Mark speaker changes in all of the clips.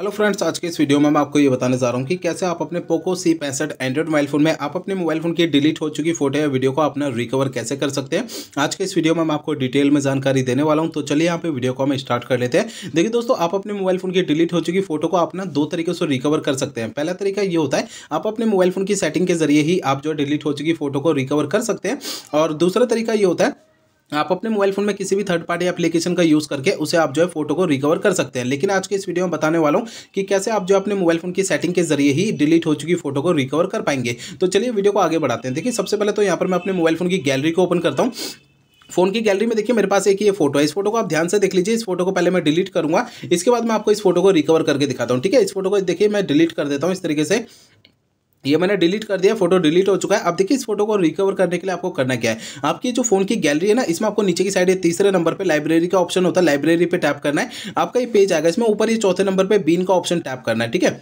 Speaker 1: hello friends आज के इस वीडियो में मैं आपको ये बताने जा रहा हूँ कि कैसे आप अपने पोको सी पैंसठ एंड्रॉइड मोबाइल फोन में आप अपने मोबाइल फोन की डिलीट हो चुकी फोटो या वीडियो को अपना रिकवर कैसे कर सकते हैं आज के इस वीडियो में मैं आपको डिटेल में जानकारी देने वाला हूँ तो चलिए यहाँ पे वीडियो को हम स्टार्ट कर लेते हैं देखिए दोस्तों आप अपने मोबाइल फोन की डिलीट हो चुकी फोटो को अपना दो तरीके से रिकवर कर सकते हैं पहला तरीका ये होता है आप अपने मोबाइल फोन की सेटिंग के जरिए ही आप जो डिलीट हो चुकी फोटो को रिकवर कर सकते हैं और दूसरा तरीका ये होता है आप अपने मोबाइल फोन में किसी भी थर्ड पार्टी एप्लीकेशन का यूज़ करके उसे आप जो है फोटो को रिकवर कर सकते हैं लेकिन आज के इस वीडियो में बताने वाला हूँ कि कैसे आप जो अपने मोबाइल फोन की सेटिंग के जरिए ही डिलीट हो चुकी फोटो को रिकवर कर पाएंगे तो चलिए वीडियो को आगे बढ़ाते हैं देखिए सबसे पहले तो यहाँ पर मैं अपने मोबाइल फोन की गैलरी को ओपन करता हूँ फोन की गैलरी में देखिए मेरे पास एक ये फोटो है इस फोटो को आप ध्यान से देख लीजिए इस फोटो को पहले मैं डिलीट करूंगा इसके बाद मैं आपको इस फोटो को रिकवर करके दिखाता हूँ ठीक है इस फोटो को देखिए मैं डिलीट कर देता हूँ इस तरीके से ये मैंने डिलीट कर दिया फोटो डिलीट हो चुका है अब देखिए इस फोटो को रिकवर करने के लिए आपको करना क्या है आपकी जो फोन की गैलरी है ना इसमें आपको नीचे की साइड तीसरे नंबर पे लाइब्रेरी का ऑप्शन होता है लाइब्रेरी पे टैप करना है आपका ये पेज आएगा इसमें ऊपर ये चौथे नंबर पे बीन का ऑप्शन टैप करना है ठीक है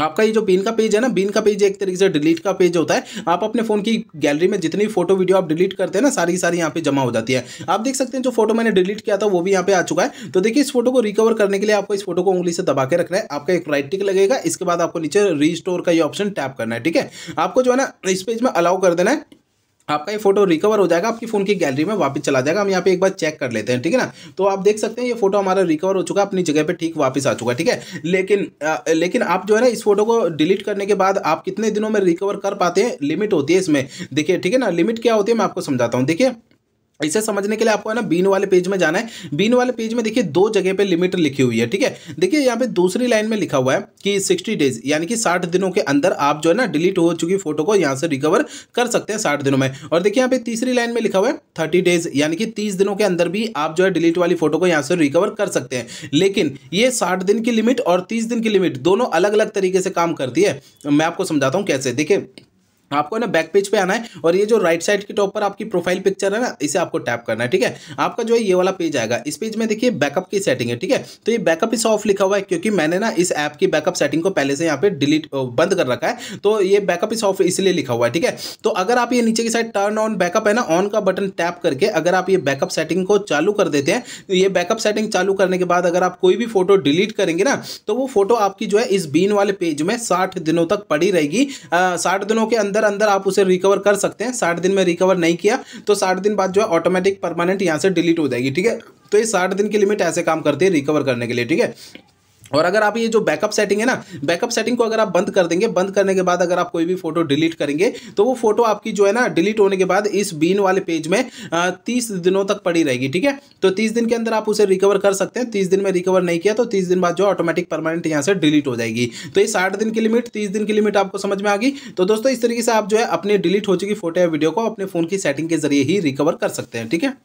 Speaker 1: आपका ये जो बीन का पेज है ना बिन का पेज एक तरीके से डिलीट का पेज होता है आप अपने फोन की गैलरी में जितनी फोटो वीडियो आप डिलीट करते हैं ना सारी सारी यहाँ पे जमा हो जाती है आप देख सकते हैं जो फोटो मैंने डिलीट किया था वो भी यहाँ पे आ चुका है तो देखिए इस फोटो को रिकवर करने के लिए आपको इस फोटो को उंगली से दबा के रखना है आपका एक राइट टिक लगेगा इसके बाद आपको नीचे रीस्टोर का ये ऑप्शन टैप करना है ठीक है आपको जो है ना इस पेज में अलाउ कर देना है आपका ये फोटो रिकवर हो जाएगा आपकी फ़ोन की गैलरी में वापस चला जाएगा हम यहाँ पे एक बार चेक कर लेते हैं ठीक है ना तो आप देख सकते हैं ये फोटो हमारा रिकवर हो चुका है अपनी जगह पे ठीक वापस आ चुका है ठीक है लेकिन आ, लेकिन आप जो है ना इस फोटो को डिलीट करने के बाद आप कितने दिनों में रिकवर कर पाते हैं लिमिट होती है इसमें देखिए ठीक है ना लिमिट क्या होती है मैं आपको समझाता हूँ देखिए इसे समझने के लिए आपको है ना बीन वाले पेज में जाना है बीन वाले पेज में देखिए दो जगह पे लिमिट लिखी हुई है ठीक है देखिए यहाँ पे दूसरी लाइन में लिखा हुआ है कि 60 डेज यानी कि 60 दिनों के अंदर आप जो है ना डिलीट हो चुकी फोटो को यहाँ से रिकवर कर सकते हैं 60 दिनों में और देखिए यहाँ पे तीसरी लाइन में लिखा हुआ है थर्टी डेज यानी कि तीस दिनों के अंदर भी आप जो है डिलीट वाली फोटो को यहाँ से रिकवर कर सकते हैं लेकिन ये साठ दिन की लिमिट और तीस दिन की लिमिट दोनों अलग अलग तरीके से काम करती है मैं आपको समझाता हूँ कैसे देखिए आपको ना बैक पेज पे आना है और ये जो राइट साइड के टॉप पर आपकी प्रोफाइल पिक्चर है ना इसे आपको टैप करना है ठीक है आपका जो है ये वाला पेज आएगा इस पेज में देखिए बैकअप की सेटिंग है ठीक है तो ये बैकअप इस ऑफ लिखा हुआ है क्योंकि मैंने ना इस ऐप की बैकअप सेटिंग को पहले से यहाँ पे डिलीट बंद कर रखा है तो ये बैकअप इस ऑफ इसलिए लिखा हुआ है ठीक है तो अगर आप ये नीचे की साइड टर्न ऑन बैकअप है ना ऑन का बटन टैप करके अगर आप ये बैकअप सेटिंग को चालू कर देते हैं तो ये बैकअप सेटिंग चालू करने के बाद अगर आप कोई भी फोटो डिलीट करेंगे ना तो वो फोटो आपकी जो है इस बीन वाले पेज में साठ दिनों तक पड़ी रहेगी साठ दिनों के अंदर अंदर अंदर आप उसे रिकवर कर सकते हैं साठ दिन में रिकवर नहीं किया तो साठ दिन बाद जो है ऑटोमेटिक परमानेंट यहाँ से डिलीट हो जाएगी ठीक है तो ये साठ दिन की लिमिट ऐसे काम करती है रिकवर करने के लिए ठीक है और अगर आप ये जो बैकअप सेटिंग है ना बैकअप सेटिंग को अगर आप बंद कर देंगे बंद करने के बाद अगर आप कोई भी फोटो डिलीट करेंगे तो वो फोटो आपकी जो है ना डिलीट होने के बाद इस बीन वाले पेज में तीस दिनों तक पड़ी रहेगी ठीक है तो तीस दिन के अंदर आप उसे रिकवर कर सकते हैं तीस दिन में रिकवर नहीं किया तो तीस दिन बाद जो ऑटोमेटिक परमानेंट यहाँ से डिलीट हो जाएगी तो ये साठ दिन की लिमिट तीस दिन की लिमिट आपको समझ में आ गई तो दोस्तों इस तरीके से आप जो है अपने डिलीट हो चुकी फोटो या वीडियो को अपने फोन की सेटिंग के जरिए ही रिकवर कर सकते हैं ठीक है